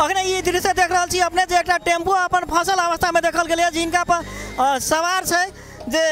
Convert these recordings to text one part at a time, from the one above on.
अखने ये दृश्य देख रहा है अपने एक टेम्पू अपन फसल अवस्था में देखल गया जिनका पर सवार है जे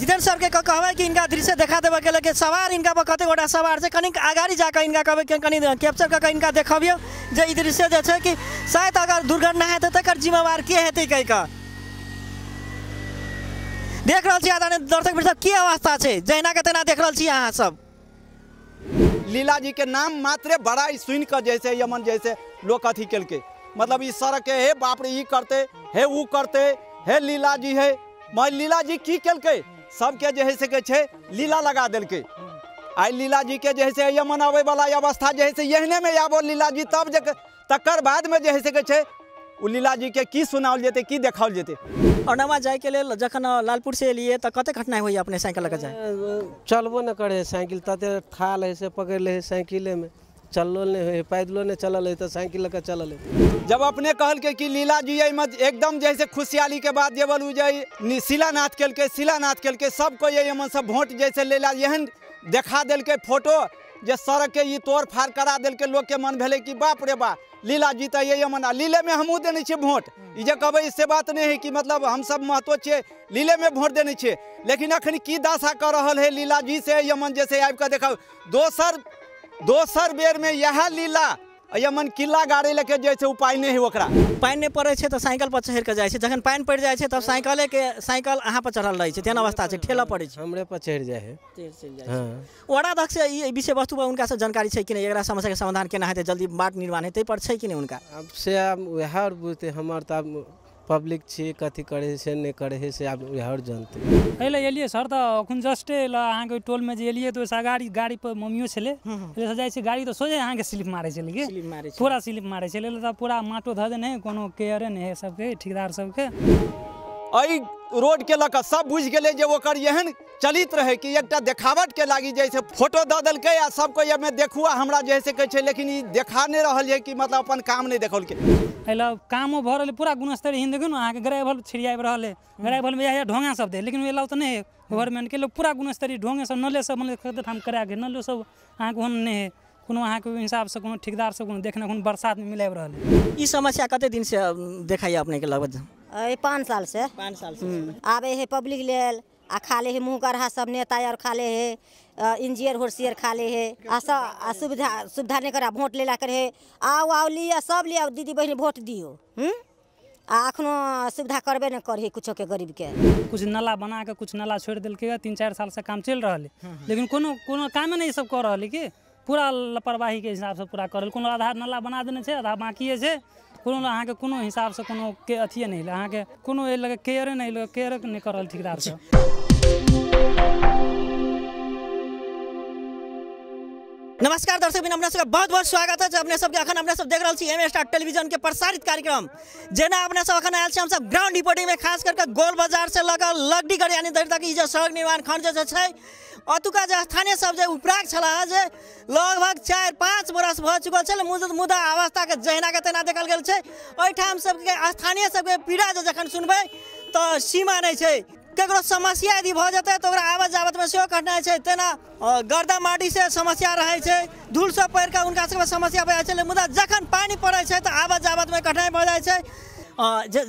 जितेंद्र सर के कहबे कि इनका दृश्य देखा देवे के लिए सवार इनका पर कते गोटा सवार से कनिक आगाड़ी जाकर इनका कहे कि कनि कैप्चर करके इनका देखबियो जे ई दृश्य जो है कि शायद अगर दुर्घटना हेतु तकर जिम्मेवार के हेतु कह के देख रहा छी आदान दर्शक मित्र की अवस्था है जहना के तेना देख रहा छी अहाँ सब लीला जी के नाम मात्र बड़ा सुन के जैसे यमन जैसे लोग अथी कल के मतलब इस सड़क के हे बाप रे करते हे वो करते हे लीला जी है मैं लीला जी की कल के सबके जो है से लीला लगा दिल के आई लीला जी के जैसे ये मनाबे वाला अवस्था जैसे यहने में आबो लीला जी तब जे तकर बाद में जैसे कहे उ लीला जी के की सुनाओल जेते की देखाओल जेते अनवा जाए के लिए जखन लालपुर से लिए तो कते घटना हुई अपने साइकिल लगा जाए चलबो न करे साइकिल तते ठा ले से पकड़ ले साइकिले में चलो नहीं है पैदलो नहीं तो साइकिल लेकर चल है जब अपने कहल के कि लीला जी अ एकदम जैसे खुशहाली के बाद जेवल शिलानाथ कल के शिलानाथ कल के सबको ये मन सब वोट जैसे लीला एहन देखा दिल के फोटो जे सड़क के ये तोड़ फाड़ करा दिल के लोग के मन भले कि बाप रे बा लीला जी तो ये मन लीले में हमू देने छे वोट ये कहे इससे बात नहीं है कि मतलब हम सब महत्व छे लीले में वोट देने छे लेकिन अखन की दशा कर रहा है लीला जी से यमन जैसे आबिक देखा दोसर दोसर बेर में यह लीला यमन किला गाड़ी लेके जाए उपाय नहीं है पानि नहीं पड़े छै तऽ तो साइकिल पर चढ़ के जाय छै जखन पानि पड़ि जाय तब साइकिले के साइकिल अहाँ पर चढ़ल रहे तेहन अवस्था छै ठेला पड़े हमरे पर चढ़ि जाय है ओकरा हाँ। अध्यक्ष विषय वस्तु पर हुनका से जानकारी छै कि नहीं एकरा समस्या के समाधान केना हेतै जल्दी बाट निर्माण हेतै पर छै कि नहीं हुनका से आब बुझते हमर पब्लिक छियै कथी करै छै नहि करै से आब हर जनतै एहि लए सर तऽ अखन जस्टे टोल में जे एलियै तऽ ओहिसँ अगाड़ी गाड़ीपर मम्मियो छलै एहिसँ जाइ छियै गाड़ी तऽ सोझे अहाँके स्लिप मारै छलै कि पूरा स्लिप मारै छलै तऽ पूरा माटो धऽ देने कोनो केयरे नहि हइ सबके ठिकदार सबके आई रोड के लक सब बुझ गए एहन चलित रहे कि एक देखावट के लागी जैसे फोटो दलक आ सबको ये मैं देखू हमरा हमारा जैसे कहे लेकिन देखा नहीं रहा है कि मतलब अपन काम नहीं देखल के अल कामो भर रहा पूरा गुणस्तर हिंदी देखो ना ग्राई भर छिड़िया रहा है ग्राई भर में यह ढोंगा सब दे लेकिन अलाउ तो नहीं है गवर्नमेंट के लोग पूरा गुणस्तरीय ढोंगे सब नले सब मतलब हम करा के नलो सब अहाँ को नहीं है कोनो अहाँ के हिसाब से ठेकेदार से देखने बरसात में मिले रहा इस समस्या कते दिन से देखा अपने के लगभग ये पाँच साल से पाँच साल से हम्म। आबे है पब्लिक लेल आ खा ले मुँह गढ़ा सब नेता और खा ले है इंजियर होशियर खा ले है आ सब सुविधा सुविधा नहीं करा वोट ले ला करे आओ आओ लिया सब लिया दीदी बहन वोट दियो हम्म? आ अखनो सुविधा करबे नहीं करे कुछो के गरीब के कुछ नला बना के कुछ नाला छोड़ दिल के तीन चार साल से काम चल रहा है हाँ, हाँ। लेकिन कोनो कोनो काम नहीं सब कर रहा है कि पूरा लापरवाही के हिसाब से पूरा करल कोनो आधार नला बना देने से आधा बाकी है कोनो अहाँके कोनो हिसाबसँ कोनो के अथिए नहि अयलै अहाँके कोनो एहि लगे केयरे नहि अयलै केयर नहि करल ठिकदारसँ अच्छा। नमस्कार दर्शक बिन अपना सबके बहुत बहुत स्वागत है अपने सबके अखन अपने सब देख रहल छी एम स्टार टेलीविजन के प्रसारित कार्यक्रम जेना अपने सब अखन आयल छी हम सब ग्राउंड रिपोर्टिंग में खास करके गोल बाजार से लगा लगडी कर यानी धरि तक ई जो सड़क निर्माण खंड जो छै अतुका जे स्थानीय सब जे उपराग छलाह जे लगभग चारि पाँच बरस भऽ चुकल छल मुदा अवस्थाके जहिनाके तहिना देखल गेल छै सब सबके स्थानीय सबके पीड़ा जे जखन सुनबै तऽ सीमा नहि छै ककरो समस्या यदि भऽ जेतै तऽ ओकरा आबत जाबतमे सेहो कठिनाइ छै तेना गर्दा माटीसँ समस्या रहै छै धूलसँ पड़ि कऽ हुनका सबके समस्या भऽ जाइ छलै मुदा जखन पानि पड़ै छै तऽ आबत जाबतमे कठिनाइ भऽ जाइ छै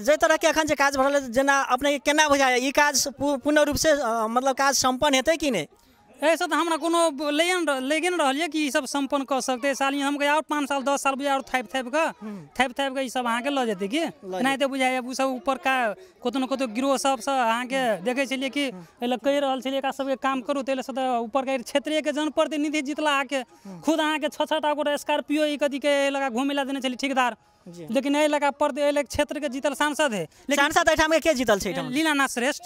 जे तरहके एखन जे काज भऽ रहल जेना अपनेके केना बुझाइए ई काज पूर्ण रूपसँ मतलब काज सम्पन्न हेतै कि नहि ऐसा तो हमरा कोनो लेन लेगे न रहल कि सब संपन्न कर सकते साल हम गए और पाँच साल दस साल बुझाए और थाप थाप हम्म। थाप थाप का सब अहाँ के लॉ जते कि एनाहिते बुझाइए ओ सब ऊपर का कतो न कतो गिरोह सबसँ अहाँके देखै छलियै कि हम्म। एहि लए कहि रहल छलियै एकरा सबके काम करू ताहि लए तऽ ऊपरके क्षेत्रीयके जनप्रतिनिधि जितला अहाँके हम्म। खुद अहाँके छः छः टा गोटा स्कॉर्पियो ई कथीके लगा घुमै ला देने छलियै ठेकेदार लेकिन एहि पर क्षेत्र के जीतल सांसद है लेकिन सांसद के जीतल छै श्रेष्ठ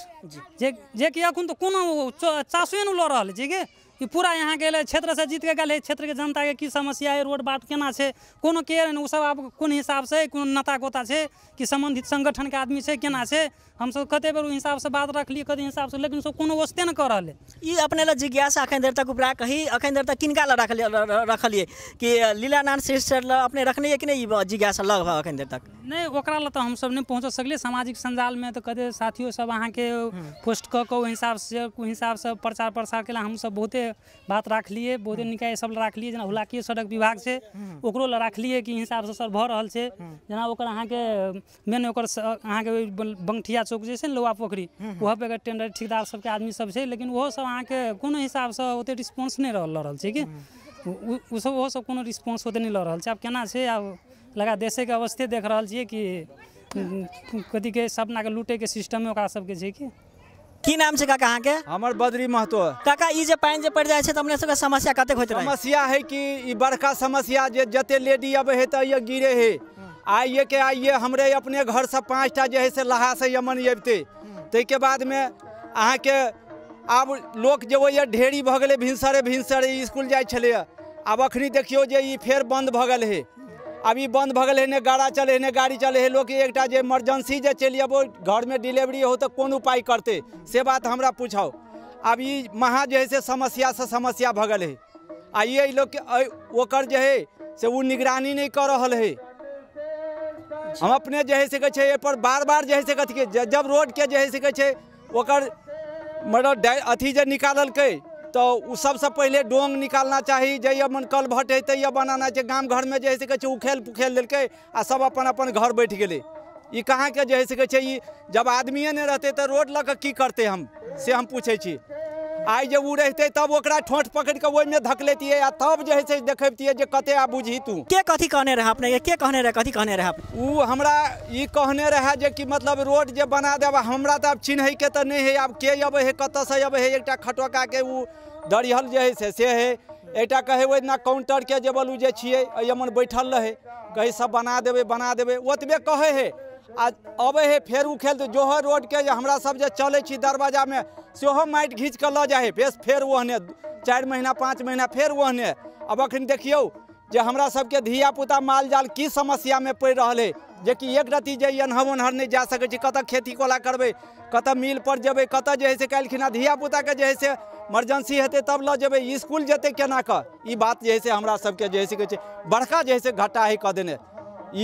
जे जे अखन तो चाशुए न लऽ रहल है कि पूरा यहाँ के क्षेत्र से जीत के गल क्षेत्र के जनता के की समस्या है रोड बाट केना है कोनो सब आप कौन हिसाब से कौन नेता गोता है कि संबंधित संगठन के आदमी है केना है हम सब कते बेर हिसाब से बात रखलियै कतेक हिसाबसँ लेकिन सभ कोनो वस्ते नहि कऽ रहलै ई अपने लए जिज्ञासा अखन देर तक उपरा कही अखन देर तक किनका लए रखलियै रखलियै कि लीला नान श्रेष्ठ सर अपने रखने कि नहीं जिज्ञासा लगभग अखन देर तक नहीं ओकरा लए तऽ हमसभ नहि पहुँच सकलियै सामाजिक सञ्जालमे तऽ कतेक साथियोसभ अहाँके पोस्ट कऽ हिसाब से हिसाबसँ ओहि हिसाबसँ प्रचार प्रसार के हम सब बहुते बात राखलियै बहुते हम्म। निकाय सब लए राखलियै जेना हुलाकीय सड़क विभाग से हम्म। ओकरो लए राखलियै कि से सर भऽ रहल छै हम्म। जेना ओकर अहाँके मेन ओकर अहाँके बङ्गठिया चौक जैसे ने लोहा पोखरी वहाँ पे अगर टेंडर ठेकेदार सबके आदमी सब है लेकिन वह सब अहाँ के को हिसाब से ओते रिस्पॉन्स नहीं लऽ रहल छै कि ओ हम्म। सब ओहो सब कोनो रिस्पॉन्स ओते नहीं लऽ रहल छै आब केना छै आब लगा के अवस्थे देख रहा है कि कथी के सपनाके लूटैके सिस्टमे ओकरा सबके है कि की नाम छै काका के हमार बद्री महतो काका ये पानी जो पड़ जाए तो अपने सबके समस्या कत हो समस्या है कि बड़का समस्या जत लेडी अब है तऽ गिरे है आइए के आइए हमरे अपने घर से पाँच टा जो है से लहा से यमन अबते के बाद में अँ के आब लोग जे ढेरी भगले भिनसरे भिनसरे स्कूल जाए आब अखनी देखियो जे ई फेर बंद भगल है अभी बंद भगल है ने गाड़ा चले है ने गाड़ी चले है लोग एक जे इमरजेंसी जे चलि घर में डिलीवरी हो तो कौन उपाय करते से बात हमरा पूछो आब महा जो है से से समस्या भगल है आइए लोग ई लोक ओकर जे है से वो निगरानी नहीं कर रहा है हम अपने जो है से पर बार बार जो है से कथी जब के जो है से मतलब अथी जो निकालक तो सबसे पहले डोंग निकालना चाहिए जहिया मन कल भट्ट है तहिया बनाना चाहिए गाम घर में जैसे कहे उखेल पुखेल दिल्क आ सब अपन अपन घर बैठ गए ये कहाँ के जैसे कहे जब आदमी नहीं रहते तो रोड लग की करते हम से हम पूछे आइ जब ओ रहते तब ओकरा ठोँठ पकड़ि कऽ ओहिमे धकलेतियै आ तब जे है से देखबितियै जे कते आ बुझी तू के कथी कहने रह अपने के कहने रह कथी कहने रह हमरा ई कहने रह जे कि मतलब रोड जे बना देब हमरा तऽ आब के तऽ नहीं है अब के अब है कत से अब है एकटा के उ दरिहल जे है से से है एकटा ना काउंटर के जे बोलू जे छियै एहिमे बैठल रहे कहीं सब बना देवे बना देवे ओतबे कहे है आ अब है फेर उ खेल तो जोहर रोड के हमरा सब जे चले छी में सेहो माटि घीच कऽ के ल है बेस फेर ओहने चार महीना पाँच महीना फेर ओहने अब अखन देखियो जे हमरा सबके धियापुता माल जाल की में पड़ रहल है कि एक रत्ती जे एन्हर ओन्हर नहीं जा सकते छी खेती कोला करब कतऽ पर जेबै कतऽ जे है से काल्हिखिना धियापुताके जे है से इमरजेंसी हेतै तब लऽ जेबै इसकुल जेतै केना कऽ ई बात जे से हमरा सबके जे से बड़का जे से घाटा है क देने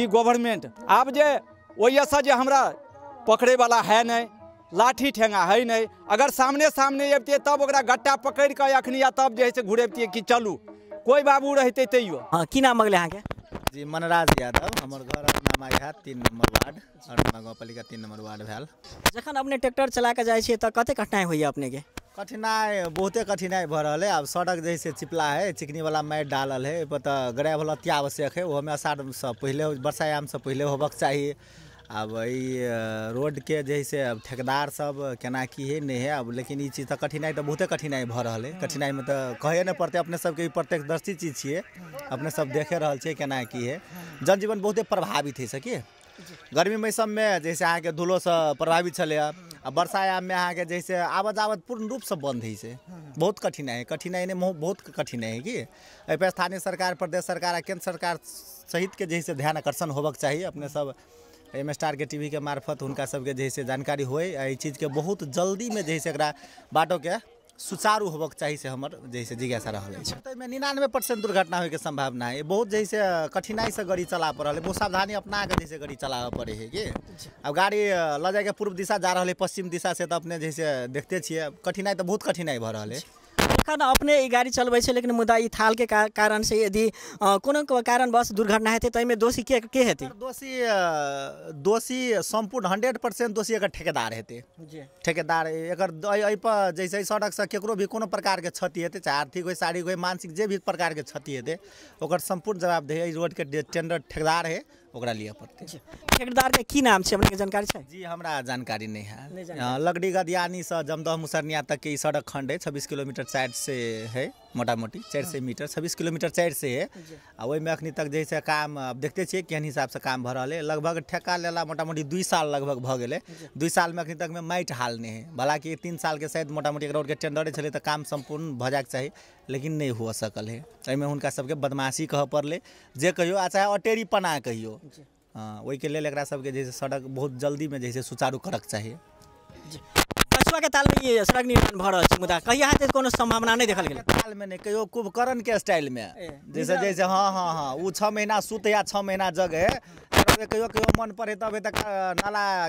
ई गवर्नमेंट आब जे वही से जो हमारा पकड़े वाला है नहीं लाठी ठेंगा है नहीं अगर सामने सामने अबतिए तब गट्टा पकड़ के अखनी या तब जो है घुरेबतिए कि चलू कोई बाबू रहते तैयो हाँ कि नाम अगले अहाँ जी मनराज यादव हमारे घर अपना माइघाट तीन नंबर वार्ड अरुणा गाँव पालिका तीन नंबर वार्ड भैल जखन अपने ट्रैक्टर चला के जाए तो कते कठिनाई हुई अपने के कठिनाइ बहुते कठिनाइ भऽ रहल अइ आब सड़क जे हइ से चिपला है चिकनीवला माटि डालल है ओहिपर तऽ गराइवला अत्यावश्यक है ओहोमे अषाढ़सँ पहिले बरसायामसँ पहिले होबक चाही आब ई रोडके जे हइ से आब ठेकेदार सब केना की है नहि हइ आब लेकिन ई चीज तऽ कठिनाइ तऽ बहुते कठिनाइ भऽ रहल अइ कठिनाइमे तऽ कहै नहि पड़तै अपने सबके ई प्रत्यक्षदर्शी चीज छियै अपने सब देखे रहल छियै केना की है जनजीवन बहुते प्रभावित है सकी गर्मी मौसममे जे हइ से अहाँके धूलोसँ प्रभावित छलैए आ वर्षायाममे अहाँके जे जैसे से आबद जावत पूर्ण से बंद है से बहुत कठिनाई कठिनाई नहि बहुत कठिनाई है कि अब स्थानीय सरकार प्रदेश सरकार आ केन्द्र सरकार सहित के जैसे ध्यान आकर्षण होबक चाहिए अपने सब एम स्टार टी वी के मार्फत हुनका सबके जैसे जानकारी हो चीज़ के बहुत जल्दी में जैसे एक बाटो के सुचारू होबक चाहिए से हमर जैसे जिज्ञासा रहा है ताहिमे निन्यानवे परसेंट दुर्घटना के संभावना है बहुत जैसे कठिनाई से गाड़ी चला पड़ल है बहुत सावधानी अपना के जैसे गाड़ी चलाबऽ पड़े है कि अब गाड़ी लऽ जाके पूर्व दिशा जा रहा है पश्चिम दिशा से तो अपने जैसे देखते छियै कठिनाई तो बहुत कठिनाई भ रहा है एखन अपने गाड़ी चलबै लेकिन मुदा ई थाल के कारण से यदि कारण बस दुर्घटना हेतै ताहिमे दोषी के के हेतै दोषी दोषी सम्पूर्ण हंड्रेड परसेंट दोषी एक ठेकेदार हेतै ठेकेदार एक एहिपर जैसे से ककरो भी कोनो प्रकारके क्षति हेतै चाहे आर्थिक हो शारीरिक होइ मानसिक जे भी प्रकार के क्षति हेतै ओकर सम्पूर्ण जवाबदेही एहि रोडके टेंडर ठेकेदार है ओकरा लिए पड़ते ठेकेदार के की नाम छै अपने जानकारी छै जी हमरा जानकारी नहीं है लगड़ी गदियानी से जमदह मुसरनिया तक की सड़क खंड है छब्बीस किलोमीटर साइड से है मोटा मोटी चारि हाँ। मीटर छब्बीस किलोमीटर चारि सए आ ओहिमे अखनी तक जैसे छै काम आब देखते छियै हिसाब से काम भऽ रहल लगभग ठेका लेला मोटा मोटी दू साल लगभग भऽ साल में सालमे तक में माटि हाल नहि हइ भलाकि तीन के शायद मोटा मोटी एक के टेंडरे छलै तऽ काम सम्पूर्ण भऽ जायके चाही लेकिन नहि हुअ सकल है एहिमे हुनका सभके बदमाशी कहऽ पड़लै जे कहियो अटेरी पना कहियो वही हाँ, के एकरा सबके जे सड़क बहुत जल्दी में जैसे सुचारू करक चाही के ताल में ये सड़क निर्माण भर मुदा कहिया हेतै कोनो सम्भावना नहि देखल गेलै तालमे नहि कहियो कुंभकर्ण के में जैसे जैसे हाँ हाँ हाँ वो छः महीना सुत या छः महीना जगह देखबै कहो कहो मन पड़े तब तक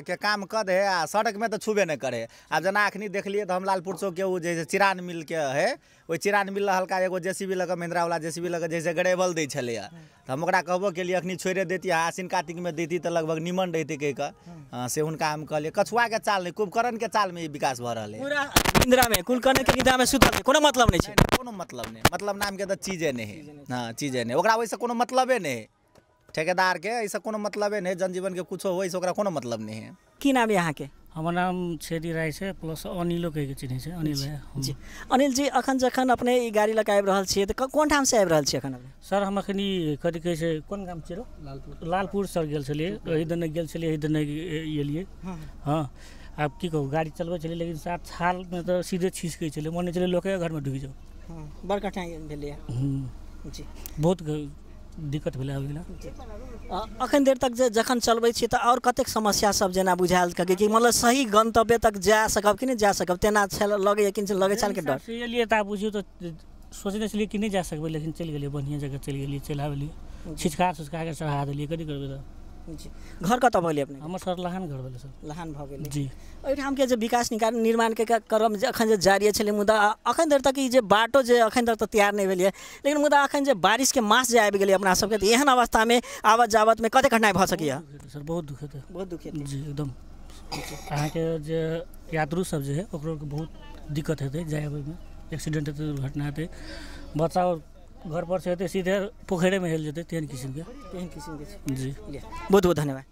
के काम कर दे आ सड़क में तो छूबे नहीं करे आ जना अखनी देखलियै तऽ हम लालपुर चौक के जे छै चिरान मिलके है ओहि चिरान मिल हल्का एगो जे सी बी लगे महिंद्रा वाला जे सी बी लगे जैसे ग्रेवल दै छलैए तऽ हम ओकरा कहबो केलियै एखन छोड़ि देतियै आसिन में देती तो लगभग निमन रहती कहि कऽ हम्म। से हुनका हम कछुआ के चाल नहि के चाल में विकास भऽ रहल हइ निन्द्रामे कुलकर्णके निन्द्रामे सुतल कोनो मतलब नहीं है कोनो मतलब नहीं मतलब नाम के चीजे नहि हइ हँ चीजे नहि मतलब नहीं है ठेकेदार के ऐसा कोनो मतलब नहीं जनजीवन के कुछ हो ऐसा कोनो मतलब नहीं है की नाम है यहाँ के हमारा नाम छेरी राय से प्लस अनिलो कह के चिन्ह अनिल जी अनिल जी अखन जखन अपने ई गाड़ी लग आबि रहल छियै तऽ कोन ठाम से आबि रहल छियै अखन सर हम अखन कथि कहै छै कोन गाम छियै लालपुर लालपुर सर गेल छलियै एहि दने गेल छलियै एहि दने एलियै हँ आब की कहू गाड़ी चलबै छलियै लेकिन साथ छालमे तऽ सीधे छिसकै छलै मोन नहि छलै लोके घरमे ढुकि जाउ बड़ कठिनाइ भेलै जी बहुत दिक्कत भेलै अभी अखन देर तक जे जखन चलबै छी तऽ आओर कतेक समस्या सब जेना बुझायल कके कि मतलब सही गन्तव्य तक जा सकब कि नहि जा सकब तेना छल लगैए कि लगै छल डर एलियै तऽ आब बुझियौ तऽ सोचने छलियै कि नहि जा सकबै लेकिन चलि गेलियै बढ़िआँ जगह चलि गेलियै चलि आबि छिचका छुचकाके चढ़ा देलियै कथी करबै तऽ जी घर कत अपने हमारे सर लहान घर सर लहान भऽ गेलै जी विकास निर्माण विकास क्रम जे जारी है मुदा अखन धर तक बाटो अखन धर तक तैयार नहीं भेलै लेकिन मुदा अखन बारिश के मास जे आबि गेलै अपना सबके तऽ एहन में आवत में कते कठिनाई भऽ सकैए सर बहुत दुखेत बहुत दुखित जी एकदम अहाँके जे यात्रु सब जे है ओकरो बहुत दिक्कत हेतै जाए अबैमे एक्सीडेंट हेतै दुर्घटना हेतै बच्चा घर पर से सीधे पोखरे में हेल जेते तेहन किस्म के तेहन किस्म के जी बहुत बहुत धन्यवाद